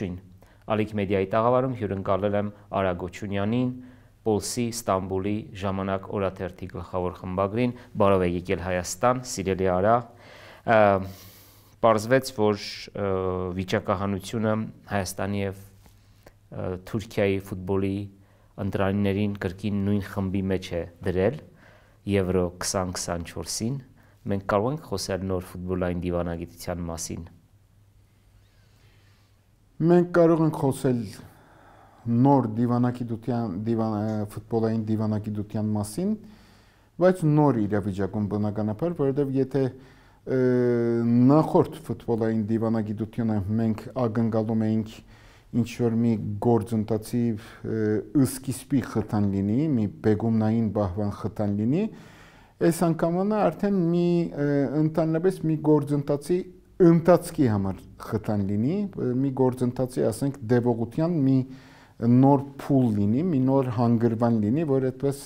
Ողջույն։ Ալիք մեդիայի տաղավարում հյուրընկալել եմ Արա Գոչունյանին, Պոլսի Ստամբուլի ժամանակ օրաթերթի գլխավոր խմբագրին։ Բարով եք եկել Հայաստան, սիրելի Արա։ Պարզվեց, որ վիճակահանությունը Հայաստանի եւ Թուրքիայի ֆուտբոլի ընտրանիներին կրկին նույն խմբի մեջ է դրել Եվրո 2024-ին։ Մենք կարող ենք խոսել նոր ֆուտբոլային դիվանագիտության մասին Մենք կարող ենք խոսել նոր դիվանագիտության դիվան ֆուտբոլային դիվանագիտության մասին, բայց նոր իրավիճակում բնականաբար, որովհետև եթե նախորդ ֆուտբոլային դիվանագիտությունը մենք ակնկալում էինք ինչ որ մի գործընթացի սկիզբի խթան լինի, մի բեգումնային բահվան խթան լինի, այս անգամանը արդեն մի ընդհանրապես մի գործընթացի ընթացքի համար խթան լինի, մի գործընթացի, ասենք, դեպոգության մի նոր փուլ լինի, մի նոր հանգրվան լինի, որ այդպես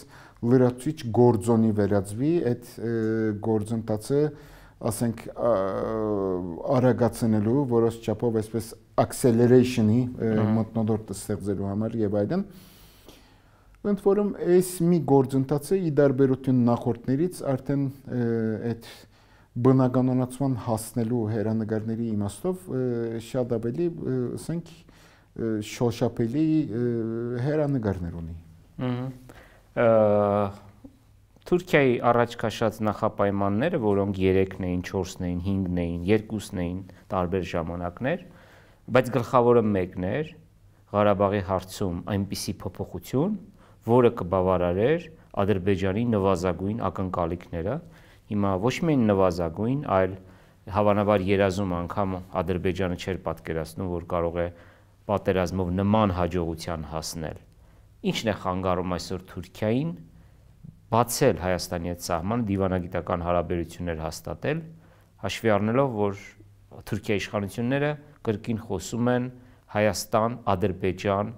լրացուցիչ գործոնի վերածվի, այդ գործընթացը, ասենք, արագացնելու, որոշ չափով այսպես acceleration-ի մտնոլորտը ստեղծելու համար եւ այլն։ Ընդ որում, այս մի գործընթացը ի դարբերություն նախորդներից արդեն այդ այդ բնականանացման հասնելու հերանեկարների իմաստով շատ ավելի, ասենք, շոշափելի հերանեկարներ ունի։ Ահա Թուրքիայի առաջ քաշած նախապայմանները, որոնք 3-ն էին, 4-ն էին, 5-ն էին, 2-ն էին տարբեր ժամանակներ, բայց գլխավորը մեկն էր Ղարաբաղի հարցում այնպիսի փոփոխություն, որը կբավարարեր Ադրբեջանի նվազագույն ակնկալիքները հիմա ոչ միայն նվազագույն, այլ հավանաբար երազում անգամ Ադրբեջանը չէր պատկերացնում, որ կարող է պատերազմով նման հաջողության հասնել։ Ինչն է խանգարում այսօր Թուրքիային բացել Հայաստանի հետ սահմանը դիվանագիտական հարաբերություններ հաստատել, հաշվի առնելով, որ Թուրքիայի իշխանությունները կրկին խոսում են Հայաստան-Ադրբեջան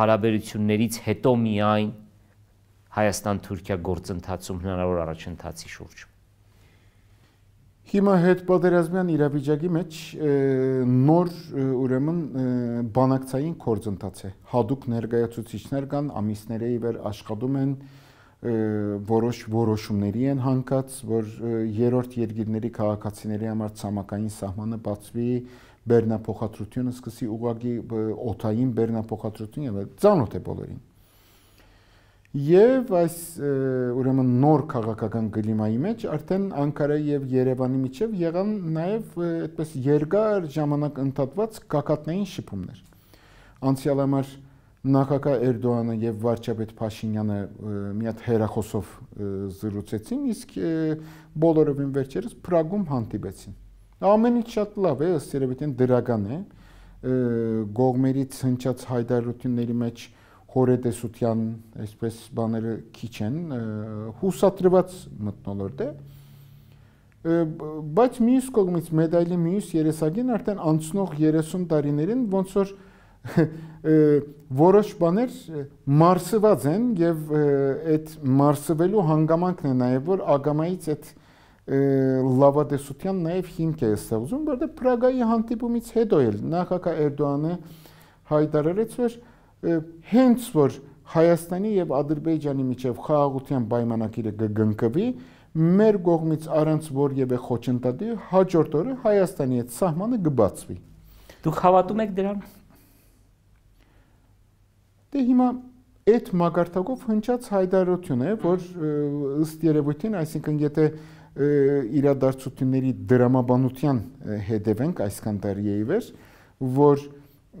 հարաբերություններից հետո միայն Հայաստան-Թուրքիա գործընթացում հնարավոր առաջընթացի շուրջ։ Հիմա հետպատերազմյան իրավիճակի մեջ նոր ուրեմն բանակցային կորձընթաց է։ Հadoop ներկայացուցիչներ կան, ամիսների վեր աշխատում են, որոշ որոշումների են հանգած, որ երրորդ երկիրների քաղաքացիների համար ցամաքային սահմանը բացվի, Բեռնա փոխադրությունը սկսի ուղղակի օթային Բեռնա փոխադրություն եւ ծանոթ է բոլորին։ Եվ այս ուրեմն նոր քաղաքական կլիմայի մեջ արդեն Անկարայի եւ Երևանի միջև եղան նաեւ այդպես երկար ժամանակ ընդհատված կակատնային շփումներ։ Անցյալ համար նախագահ Էրդողանը եւ վարչապետ Փաշինյանը մի հատ հերախոսով զրուցեցին, իսկ բոլորովին վերջերս Պրագում հանդիպեցին։ Ամեն ինչ շատ լավ է, ըստ երևույթին դրական է։ Գողմերից հնչած հայտարարությունների մեջ մեջ հորետեսության այսպես բաները քիչ են հուսատրված մտնոլորտ է բայց մյուս կողմից մեդալի մյուս երեսագին արդեն անցնող 30 տարիներին ոնց որ որոշ բաներ մարսված են եւ այդ մարսվելու հանգամանքն է նաեւ որ ագամայից այդ լավադեսության նաեւ հիմք է ստեղծում որտեղ Պրագայի հանդիպումից հետո էլ նախագահ Էրդողանը հայտարարեց որ հենց որ Հայաստանի եւ Ադրբեջանի միջև խաղաղության պայմանագիրը կգնկվի, մեր կողմից առանց որևէ խոչընդոտի հաջորդ օրը Հայաստանի հետ սահմանը կբացվի։ Դուք հավատում եք դրան։ Դե հիմա այդ մագարտակով հնչած հայտարարություն է, որ ըստ երևույթին, այսինքն եթե իրադարձությունների դրամաբանության հետևենք այսքան տարի ի վեր, որ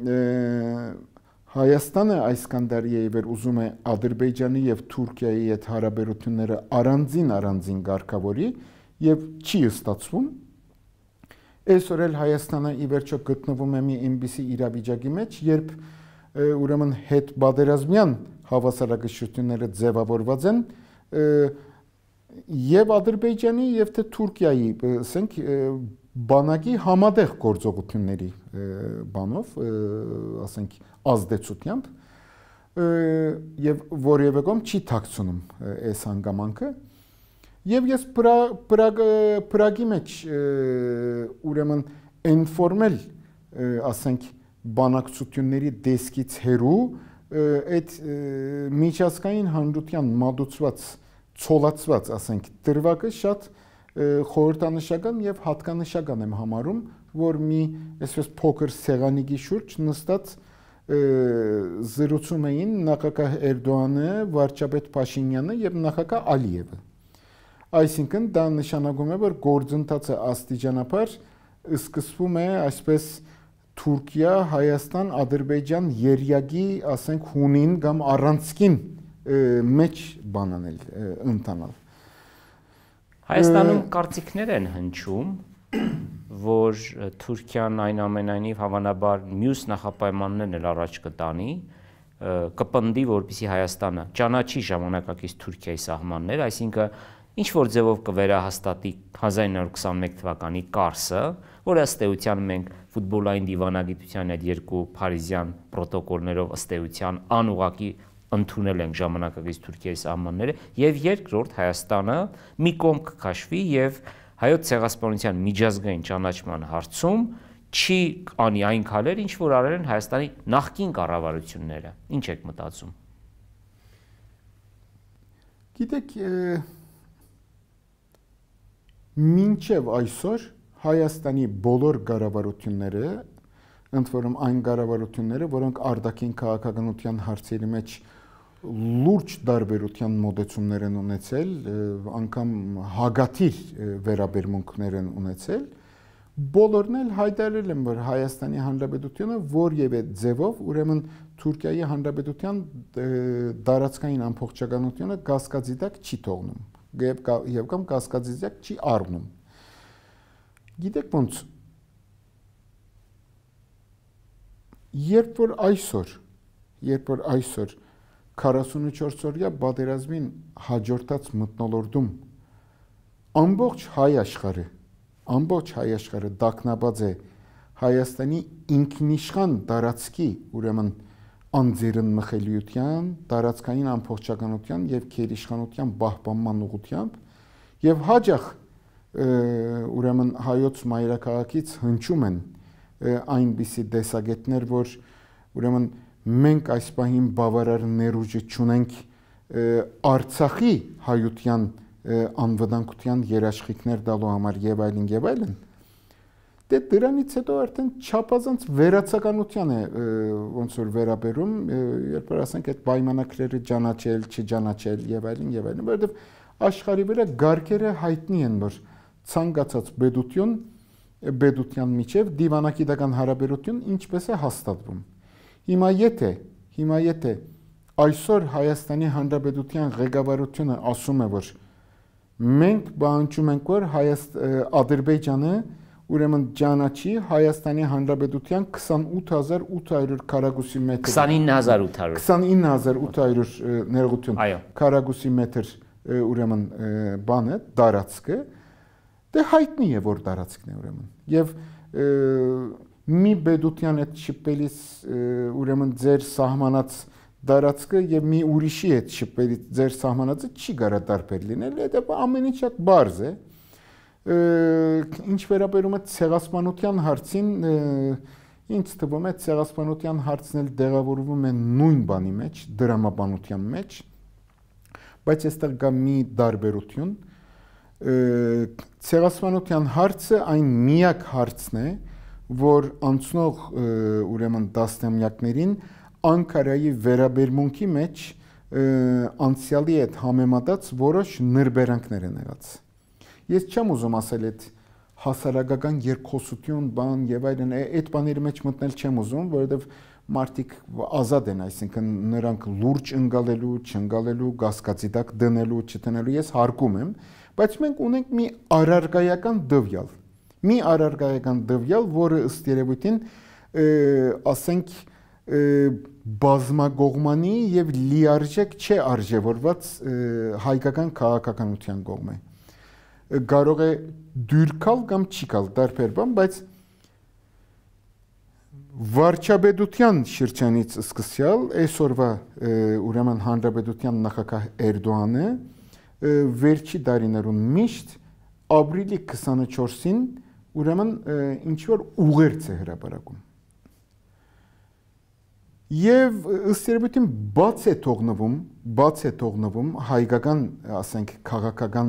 և, Հայաստանը այս կանդարի է վեր ուզում է Ադրբեջանի եւ Թուրքիայի հետ հարաբերությունները առանձին առանձին ղարկավորի եւ չի ստացվում։ Այսօր էլ Հայաստանը ի վերջո գտնվում է մի այնպիսի իրավիճակի մեջ, երբ ուրեմն հետ բادرազմյան հավասարակշռությունները ձևավորված են եւ Ադրբեջանի եւ թե Թուրքիայի, ասենք, բանակի համատեղ գործողությունների բանով, ասենք, ազդեցությամբ եւ որևէ կողմ չի ཐակցնում այս հանգամանքը եւ ես պրագի մեջ ուրեմն ինֆորմալ ասենք բանակցությունների դեսկից հերու այդ միջազգային հանրության մատուցված ցոլացված ասենք դրվագը շատ և, խորհրդանշական եւ հատկանշական եմ համարում, որ մի այսպես փոքր սեղանիկի շուրջ նստած զրուցում էին նախագահ Էրդողանը, վարչապետ Փաշինյանը եւ նախագահ Ալիևը։ Այսինքն դա նշանակում է, որ գործընթացը աստիճանաբար սկսվում է այսպես Թուրքիա, Հայաստան, Ադրբեջան երյակի, ասենք հունին կամ առանցքին մեջ բանանել, ընտանալ։ Հայաստանում կարծիքներ են հնչում, որ Թուրքիան այն ամենայնիվ հավանաբար մյուս նախապայմաններն էլ առաջ կտանի, կպնդի, որպիսի Հայաստանը ճանաչի ժամանակակից Թուրքիայի սահմաններ, այսինքն ինչ որ ձևով կվերահաստատի 1921 թվականի Կարսը, որը ըստ էության մենք ֆուտբոլային դիվանագիտության այդ երկու փարիզյան պրոտոկոլներով ըստ էության անուղակի ընդունել ենք ժամանակակից Թուրքիայից սահմանները եւ երկրորդ Հայաստանը մի կողմ կքաշվի եւ հայոց ցեղասպանության միջազգային ճանաչման հարցում չի անի այն քալեր, ինչ որ արել են Հայաստանի նախկին կառավարությունները։ Ինչ եք մտածում։ Գիտեք, մինչև այսօր Հայաստանի բոլոր կառավարությունները, ընդ որում այն կառավարությունները, որոնք արդակին քաղաքականության հարցերի մեջ լուրջ դարբերության մոտեցումներ են ունեցել, անգամ հագաթիր վերաբերմունքներ են ունեցել։ Բոլորն էլ հայտարարել են, որ Հայաստանի Հանրապետությունը որևէ ձևով, ուրեմն Թուրքիայի Հանրապետության դարածքային ամբողջականությունը կասկածի տակ չի թողնում եւ եւ կամ կասկածի տակ չի առնում։ Գիտեք ոնց երբ որ այսօր երբ որ այսօր 44-օրյա պատերազմին հաջորդած մտնոլորդում ամբողջ հայ աշխարհը ամբողջ հայ աշխարհը դակնաբաց է Հայաստանի ինքնիշխան տարածքի ուրեմն անձերն մխելիության, տարածքային ամբողջականության եւ քերիշխանության պահպանման ուղղությամբ եւ հաջող ուրեմն հայոց մայրաքաղաքից հնչում են այնպիսի դեսագետներ, որ ուրեմն մենք այս պահին բավարար ներուժի չունենք Արցախի հայության անվտանգության երաշխիքներ տալու համար եւ այլն եւ այլն դե դրանից հետո արդեն չափազանց վերացականության է ոնց որ վերաբերում երբ որ ասենք այդ պայմանագրերը ճանաչել, չճանաչել եւ այլն եւ այլն որովհետեւ աշխարհի վրա գարկերը հայտնի են որ ցանկացած բեդություն բեդության միջև դիվանագիտական հարաբերություն ինչպես է հաստատվում Հիմա եթե, հիմա եթե այսօր Հայաստանի Հանրապետության ղեկավարությունը ասում է, որ մենք բանջում ենք, որ Հայաստ Ադրբեջանը ուրեմն ճանաչի Հայաստանի Հանրապետության 28800 քառակուսի մետր 29800 29800 ներողություն քառակուսի մետր ուրեմն բանը դարածքը դե հայտնի է որ դարածքն է ուրեմն եւ մի բեդության հետ շփելիս ուրեմն ձեր սահմանած դարածքը եւ մի ուրիշի հետ շփելից ձեր սահմանածը չի գարա տարբեր լինել, դա ամեն ինչ շատ բարձ է։ Ինչ վերաբերում է ցեղասպանության հարցին, ինձ թվում է ցեղասպանության հարցն էլ դեղավորվում է նույն բանի մեջ, դրամապանության մեջ, բայց այստեղ կա մի տարբերություն։ Ցեղասպանության հարցը այն միակ հարցն է, հարցն է որ անցնող ուրեմն տասնամյակներին Անկարայի վերաբերմունքի մեջ անցյալի հետ համեմատած որոշ նրբերանգներ են եղած։ Ես չեմ ուզում ասել այդ հասարակական երկխոսություն բան եւ այլն այդ բաների մեջ մտնել չեմ ուզում, որովհետեւ մարդիկ ազատ են, այսինքն նրանք լուրջ ընկալելու, չընկալելու, գասկածի տակ դնելու, չդնելու ես հարկում եմ, բայց մենք ունենք մի արարքայական դվյալ մի առարգայական դվյալ, որը ըստ երևույթին ասենք բազմագողմանի եւ լիարժեք չէ արժեվորված հայկական քաղաքականության կողմը։ Կարող է դուր կալ կամ չի կալ դարբեր բան, բայց վարչապետության շրջանից սկսյալ այսօրվա ուրեմն հանրապետության նախագահ Էրդողանը վերջի դարիներուն միշտ ապրիլի 24-ին ուրեմն ինչ որ ուղերձ է հրապարակում։ Եվ ըստ երևույթին բաց է թողնվում, բաց է թողնվում հայկական, ասենք, քաղաքական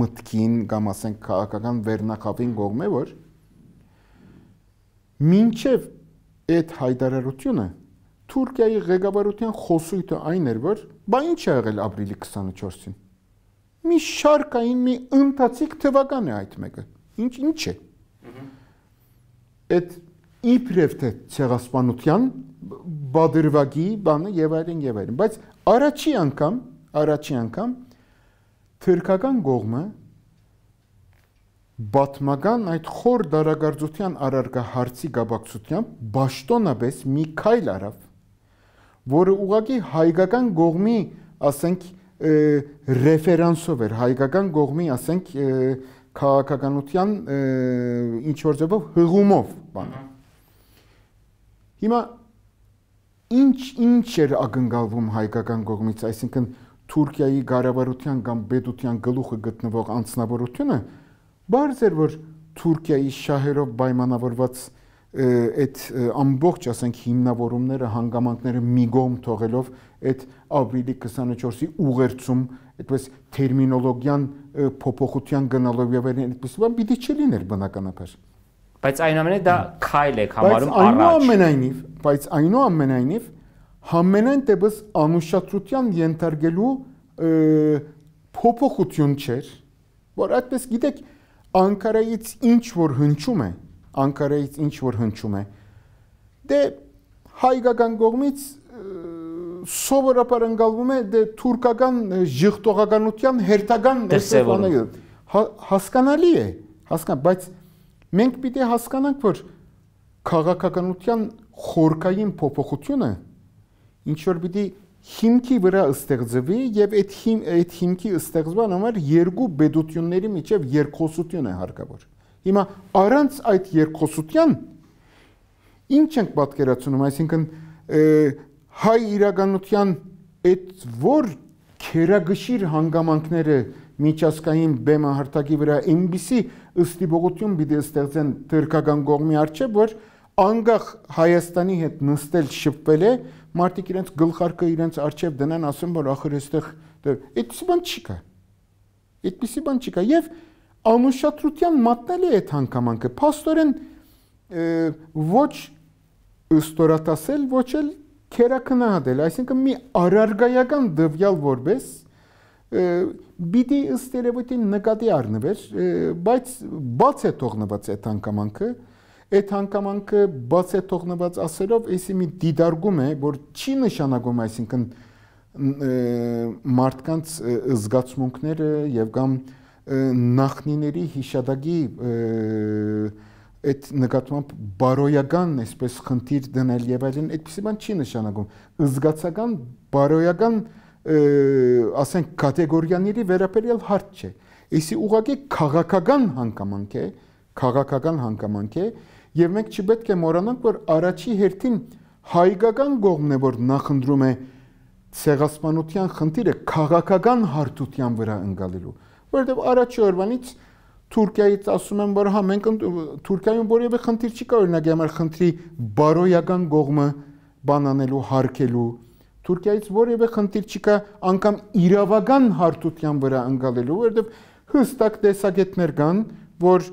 մտքին կամ ասենք քաղաքական վերնախավին կողմը, որ մինչև այդ հայտարարությունը Թուրքիայի ղեկավարության խոսույթը այն էր, որ բա ի՞նչ է եղել ապրիլի 24-ին։ Մի շարքային մի ընթացիկ թվական է այդ մեկը։ Ինչ ինչ է։ Ինչ, այդ իբրև թե ցեղասպանության բادرվագի բանը եւ այլն եւ այլն, բայց առաջի անգամ, առաջի անգամ թուրքական կողմը բաթմական այդ խոր դարագարձության առարկա հարցի գաբակցությամբ ճշտոնապես մի քայլ արավ, որը ուղակի հայկական կողմի, ասենք, ռեֆերանսով էր հայկական կողմի, ասենք, և, քաղաքականության ինչ որ ձևով հղումով բան։ Հիմա ինչ ինչ էր ակնկալվում հայկական կողմից, այսինքն Թուրքիայի ղարավարության կամ պետության գլուխը գտնվող անձնավորությունը բարձ էր որ Թուրքիայի շահերով պայմանավորված այդ ամբողջ, ասենք, հիմնավորումները, հանգամանքները մի գոմ թողելով այդ ապրիլի 24-ի ուղերձում այդպես տերմինոլոգիան փոփոխության գնալով եւ այդպես բան պիտի չլիներ բնականաբար բայց այնուամենայնիվ դա քայլ է համարում առաջ բայց այնուամենայնիվ բայց այնուամենայնիվ համենայն դեպս անուշադրության ենթարկելու փոփոխություն չէր որ այդպես գիտեք Անկարայից ինչ որ հնչում է Անկարայից ինչ որ հնչում է դե հայկական կողմից սովորաբար ընկալվում է դե թուրքական ժխտողականության հերթական տեսևանը։ հա, Հասկանալի է, հասկան, բայց մենք պիտի հասկանանք, որ քաղաքականության խորքային փոփոխությունը ինչ որ պիտի հիմքի վրա ստեղծվի եւ այդ հիմ այդ հիմքի ստեղծման համար երկու բեդությունների միջև երկխոսություն է հարկավոր։ Հիմա առանց այդ երկխոսության ինչ ենք պատկերացնում, այսինքն հայ իրականության այդ որ քերագշիր հանգամանքները միջազգային բեմը հարթակի վրա այնպիսի ըստիբողություն պիտի ստեղծեն թերկական կողմի արչեւ որ անգախ Հայաստանի հետ նստել շփվել է մարդիկ իրենց գլխարկը իրենց արչեւ դնան ասում որ ախր այստեղ դե, այդպիսի բան չի կա այդպիսի բան չի կա եւ անուշատրության մատնել է այդ հանգամանքը փաստորեն ոչ ըստորատասել ոչ էլ քերակնահատել, այսինքն մի արարգայական դվյալ որպես բիդի ըստ երևույթին նկատի առնվեր, բայց բաց է թողնված այդ հանգամանքը, այդ հանգամանքը բաց է թողնված ասելով, էսի մի դիդարգում է, որ չի նշանակում, այսինքն մարդկանց զգացմունքները եւ կամ նախնիների հիշադակի և, այդ նկատմամբ բարոյական այսպես խնդիր դնել եւ այլն այդպեսի բան չի նշանակում զգացական բարոյական ասենք կատեգորիաների վերաբերյալ հարց չէ իսի ուղղակի քաղաքական հանգամանք է քաղաքական հանգամանք է եւ մենք չպետք է մոռանանք որ առաջի հերթին հայկական կողմն է որ նախընտրում է ցեղասպանության խնդիրը քաղաքական հարթության վրա ընկալելու որովհետեւ առաջի օրվանից որ Թուրքիայից ասում են, որ հա մենք Թուրքիայում որևէ խնդիր չի կա, օրինակ, համար խնդրի բարոյական գողմը բանանելու, հարկելու։ Թուրքիայից որևէ խնդիր չի կա, անգամ իրավական հարթության վրա ընկալելու, որովհետև հստակ տեսակետներ կան, որ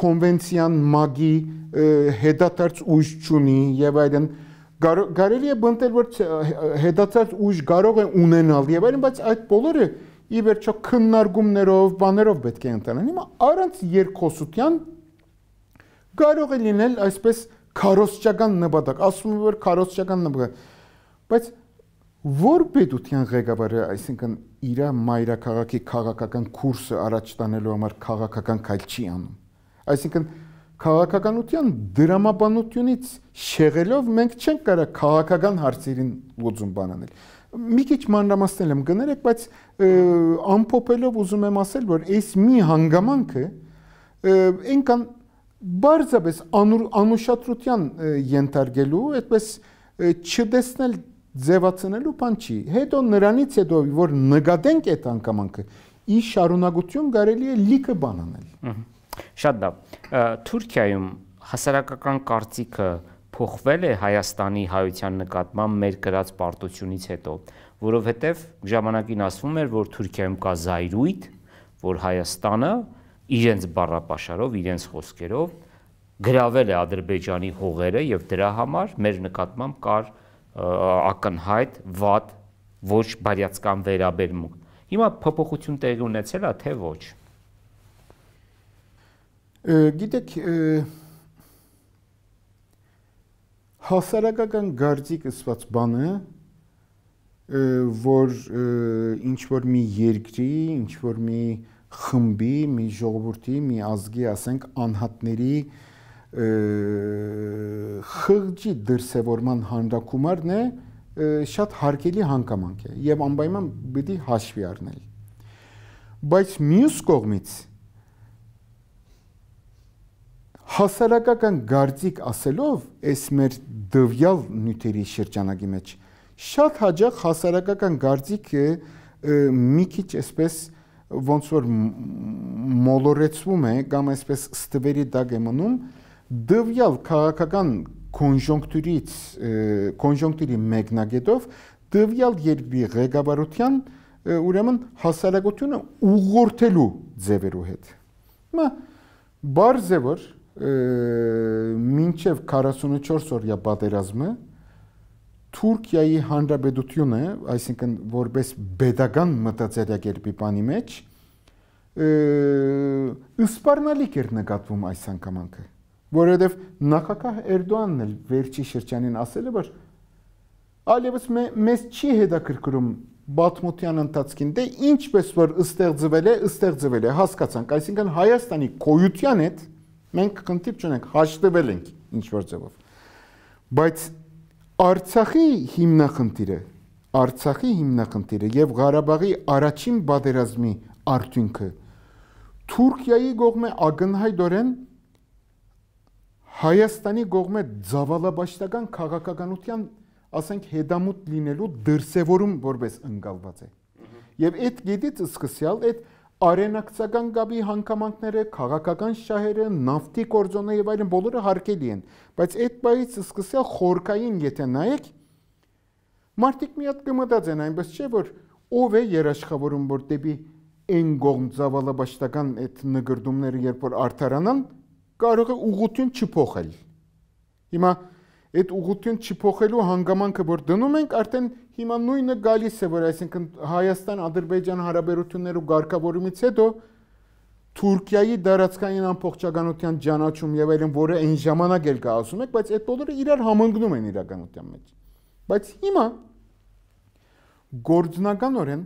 կոնվենցիան մագի հետադարձ ուժ չունի եւ այլն կարելի է բնտել որ հետադարձ ուժ կարող է ունենալ եւ այլն բայց այդ բոլորը այդ ի վերջո քննարկումներով, բաներով պետք է ընտանան։ Հիմա առանց երկխոսության կարող է լինել այսպես քարոզչական նպատակ, ասում են որ քարոզչական նպատակ, բայց որ պետության ղեկավարը, այսինքն իր մայրաքաղաքի քաղաքական կուրսը առաջ տանելու համար քաղաքական քայլ չի անում։ Այսինքն քաղաքականության դրամապանությունից շեղելով մենք չենք կարող քաղաքական հարցերին լուծում բանանել մի քիչ մանրամասնել եմ գներեք, բայց ամփոփելով ուզում եմ ասել, որ այս մի հանգամանքը այնքան բարձրապես անուշադրության ենթարկելու, այդպես չդեսնել ձևացնելու բան չի։ Հետո նրանից հետո որ նկատենք այդ հանգամանքը, ի շարունակություն կարելի է լիքը բան անել։ Շատ լավ։ Թուրքիայում հասարակական կարծիքը փոխվել է Հայաստանի հայության նկատմամբ մեր գրած պարտությունից հետո, որովհետև ժամանակին ասվում էր, որ Թուրքիայում կա զայրույթ, որ Հայաստանը իրենց բառապաշարով, իրենց խոսքերով գրավել է Ադրբեջանի հողերը եւ դրա համար մեր նկատմամբ կար ակնհայտ վատ ոչ բարյացկան վերաբերմունք։ Հիմա փոփոխություն տեղի ունեցել է թե ոչ։ Գիտեք, և, հասարակական գործիկ ըսված բանը որ ինչ որ մի երկրի, ինչ որ մի խմբի, մի ժողովրդի, մի ազգի, ասենք, անհատների խղճի դրսևորման հանդակումարն է շատ հարկելի հանգամանք է եւ անպայման պիտի հաշվի առնել։ Բայց մյուս կողմից հասարակական գարձիկ ասելով այս մեր դվյալ նյութերի շրջանակի մեջ շատ հաջող հասարակական գարձիկը մի քիչ այսպես ոնց որ մոլորեցվում է կամ այսպես ստվերի դագ է մնում դվյալ քաղաքական կոնջունկտուրից կոնջունկտուրի մեկնագետով դվյալ երբի ղեկավարության ուրեմն հասարակությունը ուղղորդելու ձևերու հետ։ Մա բարձ է որ մինչև 44 օրյա պատերազմը Թուրքիայի հանրապետությունը, այսինքն որպես pedagogan մտածելակերպի բանի մեջ ըսպարնալիք էր նկատվում այս անգամանքը, որովհետև նախագահ Էրդոանն էլ վերջի շրջանին ասել է, որ այլևս մեզ չի հետաքրքրում բաթմության ընթացքին դե ինչպես որ ստեղծվել է, ստեղծվել է, հասկացանք, այսինքն Հայաստանի կոյության հետ Մենք կնդիկ չունենք, հաշտվել ենք ինչ որ ձևով։ Բայց Արցախի հիմնախնդիրը, Արցախի հիմնախնդիրը եւ Ղարաբաղի առաջին բادرազմի արդյունքը Թուրքիայի գողմե ագնհայդորեն Հայաստանի գողմե ցավալաբաշտական քաղաքականության, ասենք, հետամուտ լինելու դրսևորում որպես ընկալված է։ Եվ այդ գիտից սկսյալ այդ Արենակցական գաբի հանգամանքները, քաղաքական շահերը, նավթի կորձոնը եւ այլն բոլորը հարկելի են, բայց այդ պայից սկսյալ խորքային, եթե նայեք, մարդիկ մի հատ կմտածեն, այնպես չէ որ ով է երաշխավորում, որ դեպի այն կողմ ցավալաբաշտական այդ նգրդումները երբ որ արդարանան, կարող է ուղություն չփոխել։ Հիմա այդ ուղություն չփոխելու հանգամանքը որ դնում ենք, արդեն Հիմա նույնը գալիս է, որ այսինքն Հայաստան-Ադրբեջան հարաբերություններու ղեկավարումից հետո Թուրքիայի դարածքային ամբողջականության ճանաչում եւ այլն, որը այն ժամանակ էլ կա ասում եք, բայց այդ բոլորը իրար համընկնում են իրականության մեջ։ Բայց հիմա գործնականորեն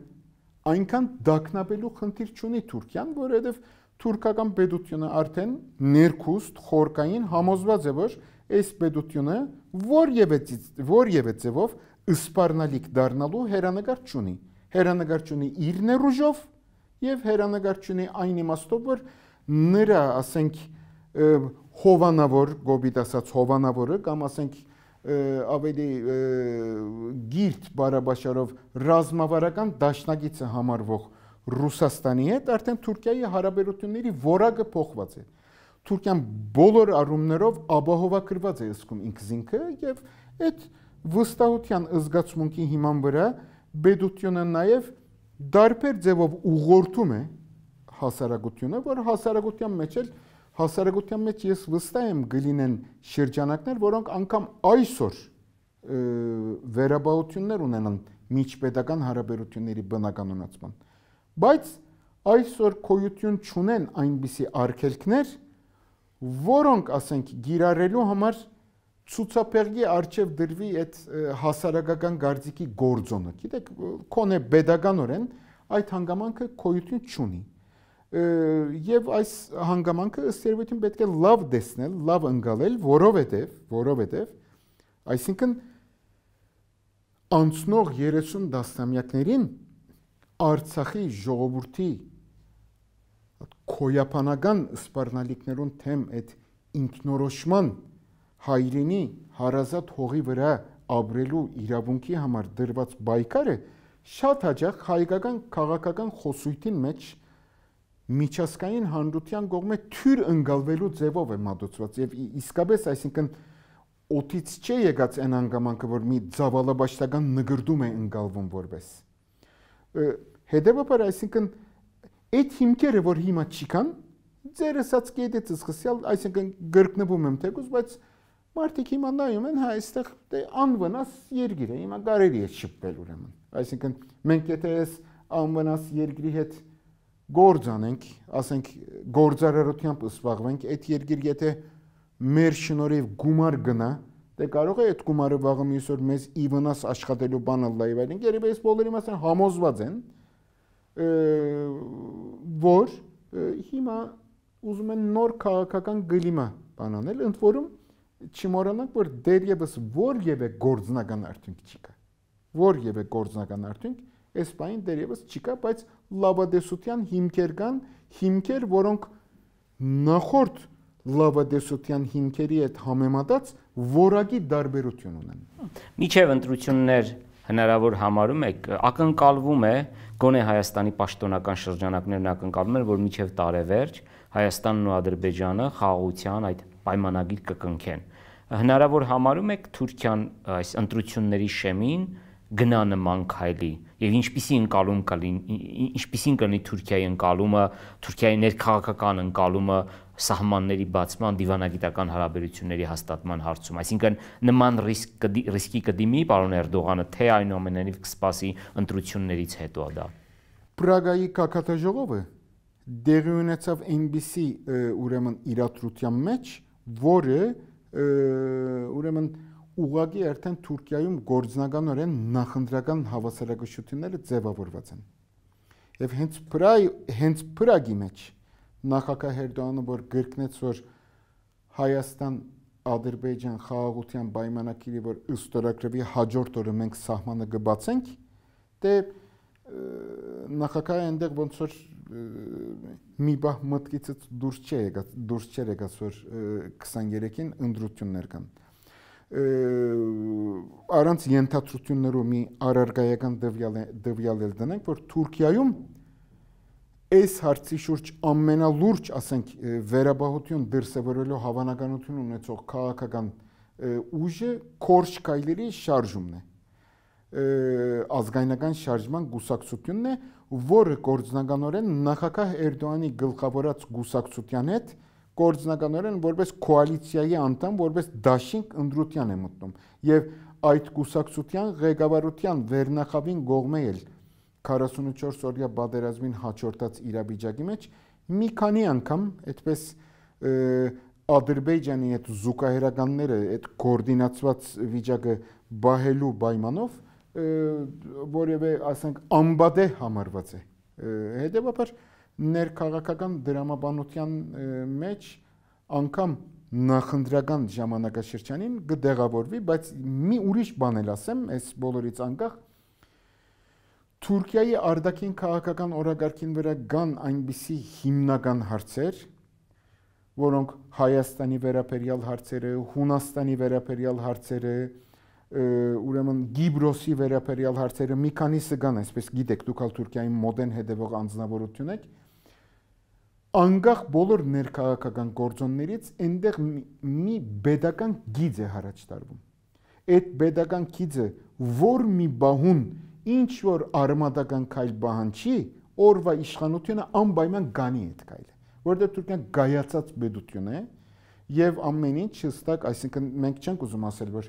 այնքան դակնապելու խնդիր չունի Թուրքիան, որովհետեւ թուրքական պետությունը արդեն ներքուստ խորքային համոզված է, որ այս պետությունը որևէ որևէ ձևով սպառնալիք դառնալու հերանեկար չունի։ Հերանեկար չունի իր ներուժով եւ հերանեկար չունի այն իմաստով, որ նրա, ասենք, հովանավոր, գոբիտ ասած հովանավորը կամ ասենք ավելի գիրտ բարաբաշարով ռազմավարական դաշնագիցը համարվող Ռուսաստանի հետ արդեն Թուրքիայի հարաբերությունների որակը փոխված է։ Թուրքիան բոլոր առումներով ապահովակրված է ըսկում ինքզինքը եւ այդ վստահության զգացմունքի հիման վրա բեդությունը նաև դարբեր ձևով ուղղորդում է հասարակությունը, որ հասարակության մեջ էլ հասարակության մեջ ես վստահ եմ գլինեն շրջանակներ, որոնք անգամ այսօր վերաբաություններ ունենան միջպետական հարաբերությունների բնականոնացման։ Բայց այսօր կոյություն չունեն այնպիսի արգելքներ, որոնք, ասենք, գիրառելու համար ցուցափեղի արչև դրվի այդ հասարակական գործիքի գործոնը։ Գիտեք, կոնե pedagoganորեն այդ հանգամանքը կոյություն չունի։ Եվ այս հանգամանքը ըստ երևույթին պետք է լավ դեսնել, լավ ընկալել, որովհետև, որովհետև այսինքն անցնող 30 դասամյակներին Արցախի ժողովրդի կոյապանական սպառնալիքներուն թեմ այդ ինքնորոշման հայրենի հարազատ հողի վրա ապրելու իրավունքի համար դրված բայկարը շատ հաճախ հայկական քաղաքական խոսույթին մեջ միջազգային հանրության կողմը թյուր ընկալվելու ձևով է մատուցված եւ իսկապես այսինքն օտից չէ եկած այն հանգամանքը որ մի ցավալաբաշտական նգրդում է ընկալվում որպես հետեւաբար այսինքն այդ հիմքերը որ հիմա չկան ձեր ասած կետից սկսյալ այսինքն գրկնվում եմ թեկուզ բայց Մարդիկ հիմա նայում են, հա, այստեղ դե անվնաս երկիր է, հիմա կարելի է շփվել ուրեմն։ Այսինքն մենք եթե այս անվնաս երկրի հետ գործ անենք, ասենք գործարարությամբ զբաղվենք, այդ երկիր եթե մեր շնորհիվ գումար գնա, դե կարող է այդ գումարը վաղը մյուս օր մեզ ի վնաս աշխատելու բան ալլայի վայրեն։ Երևի այս բոլորի մասին համոզված են, որ հիմա ուզում են նոր քաղաքական գլիմա բանանել, ընդ որում չմոռանանք, որ դերևս որևէ գործնական արդյունք չկա։ Որևէ գործնական արդյունք այս բանին դերևս չկա, բայց լավադեսության հիմքեր կան, հիմքեր, որոնք նախորդ լավադեսության հիմքերի հետ համեմատած որակի դարբերություն ունեն։ Միջև ընտրություններ հնարավոր համարում եք, ակնկալվում է գոնե Հայաստանի պաշտոնական շրջանակներն ակնկալում են, որ միջև տարեվերջ Հայաստանն ու Ադրբեջանը խաղաղության այդ պայմանագիր կկնքեն։ Հնարավոր համարում եք Թուրքիան այս ընտրությունների շեմին գնանման քայլի եւ ինչպիսի ընկալում կլին ինչպիսին կլինի Թուրքիայի ընկալումը Թուրքիայի ներքաղաքական ընկալումը սահմանների բացման դիվանագիտական հարաբերությունների հաստատման հարցում այսինքն նման ռիսկ կդի, ռիսկի կդիմի պարոն Էրդողանը թե այնուամենայնիվ կսպասի ընտրություններից հետո դա Պրագայի կակատաժողովը դեղի ունեցավ այնպիսի ուրեմն իրադրության մեջ որը ուրեմն ուղակի արդեն Թուրքիայում գործնականորեն նախնդրական հավասարակշռությունները ձևավորված են։ Եվ հենց Պրայ, հենց Պրագի մեջ նախագահ Էրդողանը որ գրկնեց որ Հայաստան Ադրբեջան խաղաղության պայմանագիրը որ ըստորակրվի հաջորդ օրը մենք սահմանը կբացենք, դե դե նախագահը այնտեղ ոնց որ մի բախ մտքից դուրս չի եկած, դուրս չի եկած, որ 23-ին ընդրություններ կան։ Առանց ենթադրություններով մի առարգայական դվյալ դվյալ էլ դնենք, որ Թուրքիայում այս հարցի շուրջ ամենալուրջ, ասենք, վերաբահություն դրսևորելու հավանականություն ունեցող քաղաքական ուժը Կորշկայլերի շարժումն է։ ու ազգայնական շարժման գուսակցությունն է, որը կորձնականորեն նախագահ Էրդողանի գլխավորած գուսակցության հետ կորձնականորեն որպես կոալիցիայի անդամ, որպես դաշինք ընդրության է մտնում եւ այդ գուսակցության ղեկավարության վերնախավին գողմե էլ 44 օրյա բادرազմին հաջորդած իրավիճակի մեջ մի քանի անգամ այդպես Ադրբեջանի այդ զուգահեռականները այդ կոորդինացված վիճակը բահելու պայմանով որևէ, ասենք, ամբադե համարված է։ Հետևաբար ներքաղաքական դրամաբանության մեջ անգամ նախնդրական ժամանակաշրջանին գդեղավորվի, բայց մի ուրիշ բան էլ ասեմ, այս բոլորից անկախ Թուրքիայի արդակին քաղաքական օրագարկին վրա կան այնպիսի հիմնական հարցեր, որոնք Հայաստանի վերաբերյալ հարցերը, Հունաստանի վերաբերյալ հարցերը, հարցերը ուրեմն Գիբրոսի վերաբերյալ հարցերը մի քանիսը կան, այսպես գիտեք, դուք ալ Թուրքիայի մոդեն հետևող անձնավորություն եք։ Անկախ բոլոր ներքաղաքական գործոններից այնտեղ մի pedagogan գիծ է հարաճ տարվում։ Այդ pedagogan գիծը որ մի բահուն ինչ որ արմատական քայլ բանջի, օրվա իշխանությունը անպայման գանի այդ քայլը, որտեղ Թուրքիան գայացած պետություն է եւ ամեն ինչ հստակ, այսինքն մենք չենք ուզում ասել, որ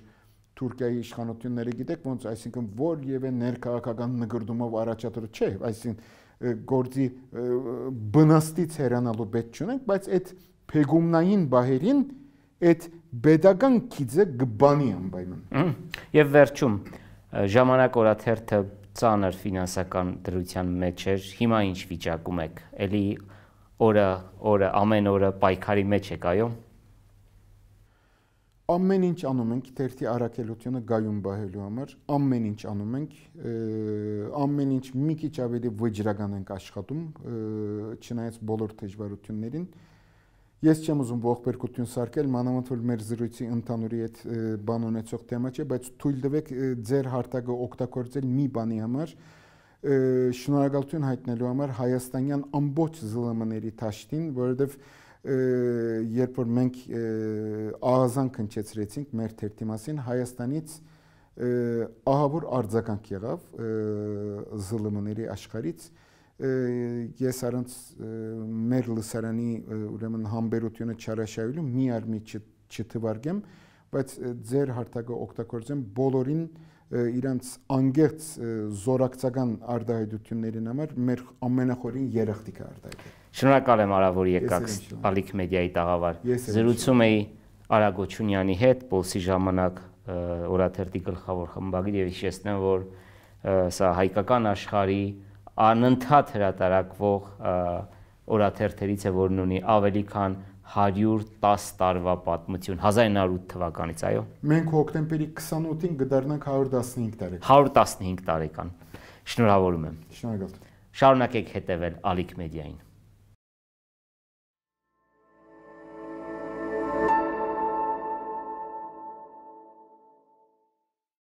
Թուրքիայի իշխանությունները գիտեք ոնց, այսինքն որ եւ է ներքաղաքական նգրդումով առաջադրը չէ, այսինքն գործի բնաստից հեռանալու պետք չունենք, բայց այդ փեգումնային բահերին այդ pedagogan քիծը գբանի անպայման։ Եվ վերջում ժամանակ օրաթերթը ծանր ֆինանսական դրության մեջ էր։ Հիմա ինչ վիճակում եք։ Էլի օրը օրը ամեն օրը պայքարի մեջ եք, այո ամեն ինչ անում ենք թերթի առաքելությունը գայուն բահելու համար, ամեն ինչ անում ենք, ամեն ինչ մի քիչ ավելի վճռական ենք աշխատում, չնայած բոլոր դժվարություններին։ Ես չեմ ուզում ողբերգություն սարքել, մանավանդ որ մեր զրույցի ընդհանուրի այդ բան ունեցող թեմա չէ, բայց թույլ տվեք ձեր հարտակը օգտագործել մի բանի համար, շնորհակալություն հայտնելու համար հայաստանյան ամբողջ ԶԼՄ-ների ճաշտին, որովհետև երբ որ մենք աղազան քնչեցրեցինք մեր թերթի մասին Հայաստանից ահավոր արձագանք եղավ ԶԼՄ-ների աշխարից ես առանց մեր լսարանի ուրեմն համբերությունը չարաշահելու մի արմի չթվարգեմ բայց ձեր հարթակը օգտագործեմ բոլորին իրանց անգերց զորակցական արդահայտություններին համար մեր ամենախորին երախտիկը արդահայտել Շնորհակալ եմ Արավոր եկաք Ալիք մեդիայի տաղավար։ Զրուցում էի Արա Գոչունյանի հետ Պոլսի ժամանակ օրաթերթի գլխավոր խմբագիր եւ հիշեցնեմ, որ սա հայկական աշխարհի անընդհատ հրատարակվող օրաթերթերից է, որն ունի ավելի քան 110 տարվա պատմություն 1908 թվականից, այո։ Մենք հոկտեմբերի 28-ին կդառնանք 115 տարեկան։ 115 տարեկան։ Շնորհավորում եմ։ Շնորհակալ։ Շարունակեք հետևել Ալիք մեդիային։